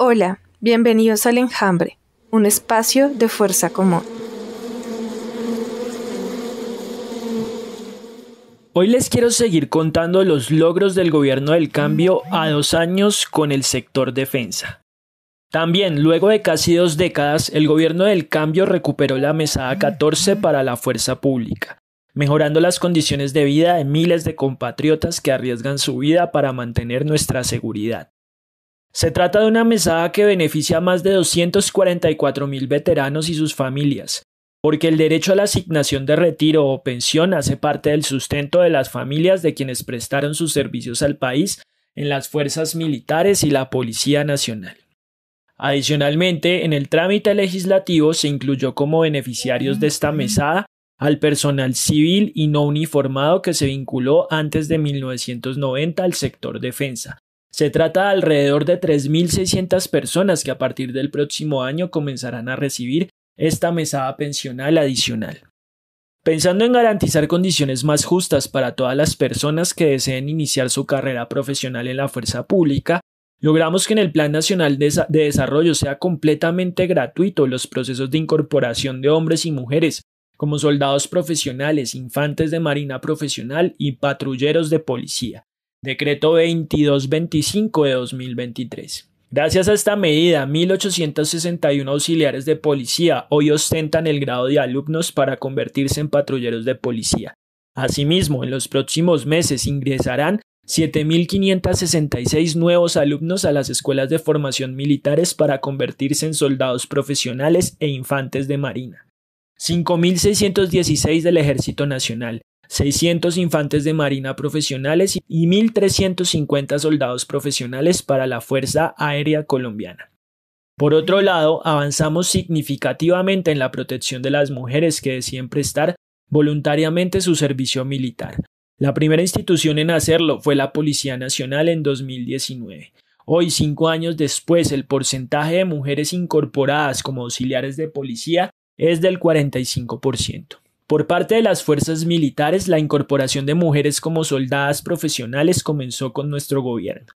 Hola, bienvenidos al Enjambre, un espacio de fuerza común. Hoy les quiero seguir contando los logros del gobierno del cambio a dos años con el sector defensa. También, luego de casi dos décadas, el gobierno del cambio recuperó la mesada 14 para la fuerza pública, mejorando las condiciones de vida de miles de compatriotas que arriesgan su vida para mantener nuestra seguridad. Se trata de una mesada que beneficia a más de 244 mil veteranos y sus familias, porque el derecho a la asignación de retiro o pensión hace parte del sustento de las familias de quienes prestaron sus servicios al país en las fuerzas militares y la Policía Nacional. Adicionalmente, en el trámite legislativo se incluyó como beneficiarios de esta mesada al personal civil y no uniformado que se vinculó antes de 1990 al sector defensa, se trata de alrededor de 3.600 personas que a partir del próximo año comenzarán a recibir esta mesada pensional adicional. Pensando en garantizar condiciones más justas para todas las personas que deseen iniciar su carrera profesional en la fuerza pública, logramos que en el Plan Nacional de, Desarrollo sea completamente gratuito los procesos de incorporación de hombres y mujeres, como soldados profesionales, infantes de marina profesional y patrulleros de policía, Decreto 2225 de 2023. Gracias a esta medida, 1.861 auxiliares de policía hoy ostentan el grado de alumnos para convertirse en patrulleros de policía. Asimismo, en los próximos meses ingresarán 7.566 nuevos alumnos a las escuelas de formación militares para convertirse en soldados profesionales e infantes de marina. 5.616 del Ejército Nacional, 600 infantes de marina profesionales y 1.350 soldados profesionales para la Fuerza Aérea Colombiana. Por otro lado, avanzamos significativamente en la protección de las mujeres que deciden prestar voluntariamente su servicio militar. La primera institución en hacerlo fue la Policía Nacional en 2019. Hoy, cinco años después, el porcentaje de mujeres incorporadas como auxiliares de policía es del 45%. Por parte de las fuerzas militares, la incorporación de mujeres como soldadas profesionales comenzó con nuestro gobierno.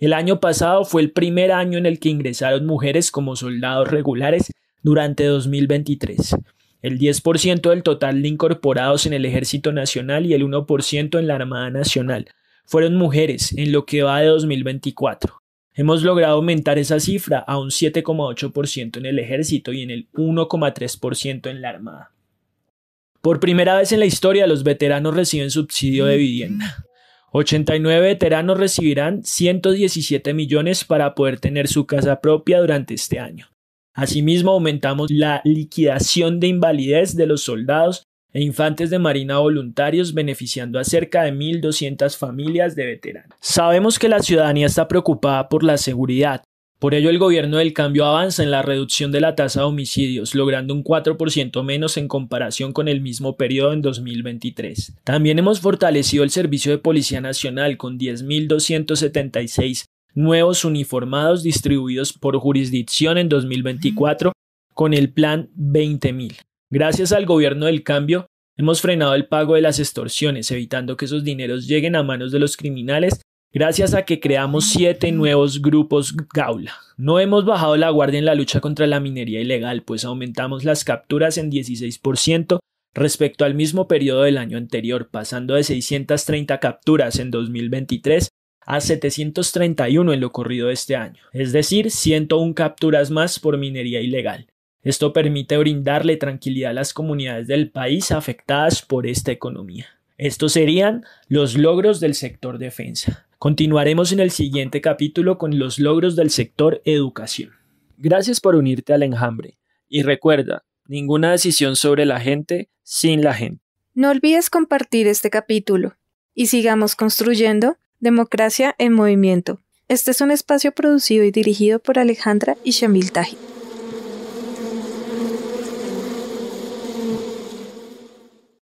El año pasado fue el primer año en el que ingresaron mujeres como soldados regulares durante 2023. El 10% del total de incorporados en el Ejército Nacional y el 1% en la Armada Nacional fueron mujeres en lo que va de 2024. Hemos logrado aumentar esa cifra a un 7,8% en el Ejército y en el 1,3% en la Armada. Por primera vez en la historia, los veteranos reciben subsidio de vivienda. 89 veteranos recibirán 117 millones para poder tener su casa propia durante este año. Asimismo, aumentamos la liquidación de invalidez de los soldados e infantes de Marina voluntarios, beneficiando a cerca de 1.200 familias de veteranos. Sabemos que la ciudadanía está preocupada por la seguridad, por ello, el gobierno del cambio avanza en la reducción de la tasa de homicidios, logrando un 4% menos en comparación con el mismo periodo en 2023. También hemos fortalecido el servicio de Policía Nacional con 10.276 nuevos uniformados distribuidos por jurisdicción en 2024 con el plan 20.000. Gracias al gobierno del cambio, hemos frenado el pago de las extorsiones, evitando que esos dineros lleguen a manos de los criminales gracias a que creamos siete nuevos grupos Gaula. No hemos bajado la guardia en la lucha contra la minería ilegal, pues aumentamos las capturas en 16% respecto al mismo periodo del año anterior, pasando de 630 capturas en 2023 a 731 en lo corrido de este año, es decir, 101 capturas más por minería ilegal. Esto permite brindarle tranquilidad a las comunidades del país afectadas por esta economía. Estos serían los logros del sector defensa. Continuaremos en el siguiente capítulo con los logros del sector educación. Gracias por unirte al enjambre y recuerda, ninguna decisión sobre la gente sin la gente. No olvides compartir este capítulo y sigamos construyendo democracia en movimiento. Este es un espacio producido y dirigido por Alejandra y